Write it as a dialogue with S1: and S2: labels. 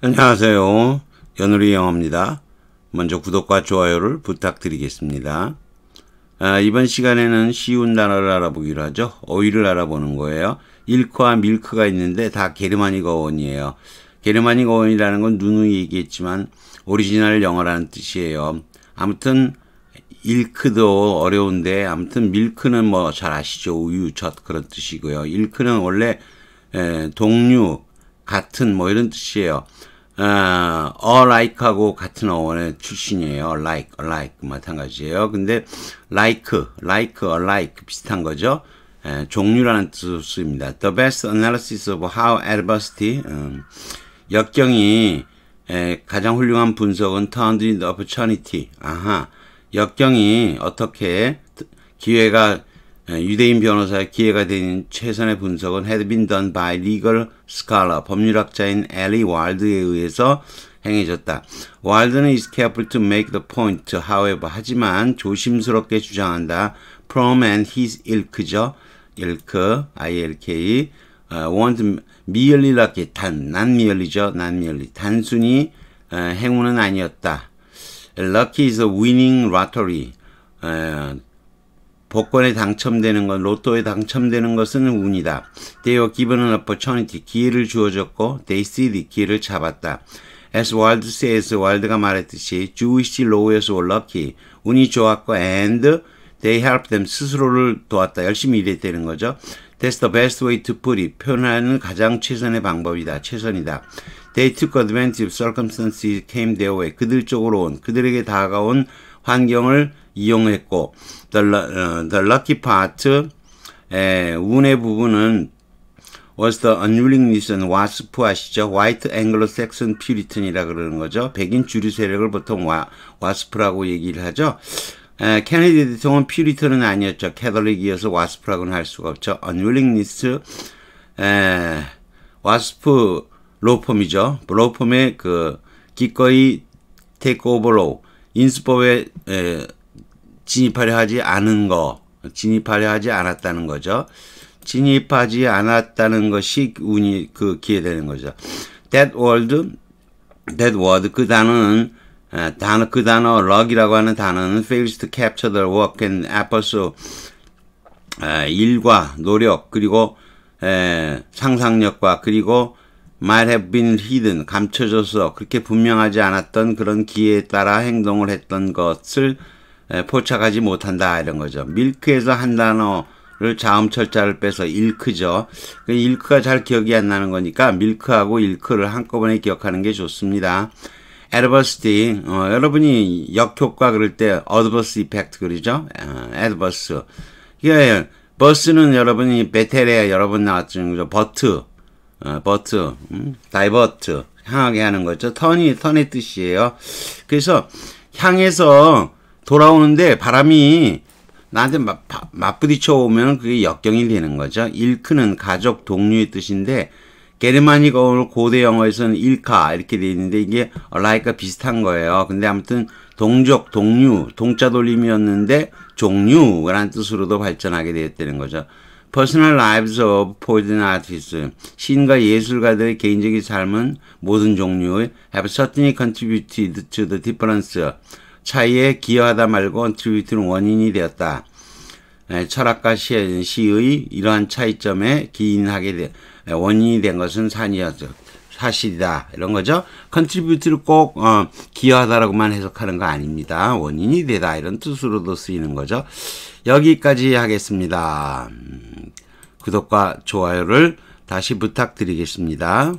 S1: 안녕하세요. 연우리 영어입니다. 먼저 구독과 좋아요를 부탁드리겠습니다. 아, 이번 시간에는 쉬운 단어를 알아보기로 하죠. 어휘를 알아보는 거예요. 일크와 밀크가 있는데 다 게르마닉어 원이에요. 게르마닉어 원이라는 건 누누이 얘기했지만 오리지널 영어라는 뜻이에요. 아무튼 일크도 어려운데 아무튼 밀크는 뭐 잘 아시죠. 우유, 젖 그런 뜻이고요. 일크는 원래 에, 동류, 같은 뭐 이런 뜻이에요. 어, 어라이크하고 같은 어원의 출신이에요. like, like 마찬가지예요. 근데 like, like, alike 비슷한 거죠. 에, 종류라는 뜻입니다. The best analysis of how adversity 음, 역경이 에, 가장 훌륭한 분석은 turned into opportunity. 아하, 역경이 어떻게 기회가 유대인 변호사의 기회가 되는 최선의 분석은 had been done by legal scholar, 법률학자인 엘리 와일드에 의해서 행해졌다. 와일드는 is careful to make the point, however, 하지만 조심스럽게 주장한다. from and his ilk죠. ilk, ilk, uh, want merely like 단, 난 merely죠. 난 merely. 단순히 uh, 행운은 아니었다. lucky is a winning lottery. Uh, 복권에 당첨되는 것, 로또에 당첨되는 것은 운이다. They were given an opportunity, 기회를 주어졌고, they seized, 기회를 잡았다. As Wald says, 월드가 말했듯이, Jewish lawers were lucky, 운이 좋았고, and they helped them, 스스로를 도왔다. 열심히 일했다는 거죠. That's the best way to put it. 표현하는 가장 최선의 방법이다. 최선이다. They took advantage of circumstances came their way. 그들 쪽으로 온, 그들에게 다가온 환경을 이용했고 The, uh, lucky part 에, 운의 부분은 was the unwilling m i s i o n 와스프 아시죠? White Anglo-Saxon Puritan이라 그러는 거죠. 백인 주류 세력을 보통 와, 와스프라고 얘기를 하죠. 에, 케네디 대통령은 퓨리턴은 아니었죠. 캐톨릭이어서 와스프라고는 할 수가 없죠. unwillingness 에, 와스프 로펌이죠. 로펌의 그 기꺼이 테이크오버로 인수법의 에, 진입하려 하지 않은 거, 진입하려 하지 않았다는 거죠. 진입하지 않았다는 것이 운이 그 기회되는 거죠. That word, that word 그 단어는 단어 그 단어 log이라고 하는 단어는 fails to capture the work and efforts 일과 노력 그리고 에, 상상력과 그리고 might have been hidden 감춰져서 그렇게 분명하지 않았던 그런 기회에 따라 행동을 했던 것을 포착하지 못한다 이런 거죠. 밀크에서 한 단어를 자음 철자를 빼서 일크죠. 그 일크가 잘 기억이 안 나는 거니까 밀크하고 일크를 한꺼번에 기억하는 게 좋습니다. 에 d 버스 r 어, 여러분이 역효과 그럴 때 어드버스 이펙트 그러죠. 에 a 버스 이게 버스는 여러분이 베테레 아 여러 분 나왔죠. 그죠? 버트 어, 버트 음? 다이버트 향하게 하는 거죠. 턴이 턴의 뜻이에요. 그래서 향해서 돌아오는데 바람이 나한테 마, 맞부딪혀 오면 그게 역경이 되는 거죠. 일크는 가족 동료의 뜻인데 게르마니어올 고대 영어에서는 일카 이렇게 돼 있는데 이게 라이카 비슷한 거예요. 근데 아무튼 동족 동류 동자 돌림이었는데 종류라는 뜻으로도 발전하게 되었다는 거죠. Personal Lives of f o r e i n Artists 시과 예술가들의 개인적인 삶은 모든 종류의 have certainly contributed to the difference 차이에 기여하다 말고 트리뷰트는 원인이 되었다. 철학과 시의 이러한 차이점에 기인하게 된 원인이 된 것은 산이었죠. 사실이다 이런 거죠. 컨트리뷰트를 꼭 어, 기여하다라고만 해석하는 거 아닙니다. 원인이 되다 이런 뜻으로도 쓰이는 거죠. 여기까지 하겠습니다. 음, 구독과 좋아요를 다시 부탁드리겠습니다.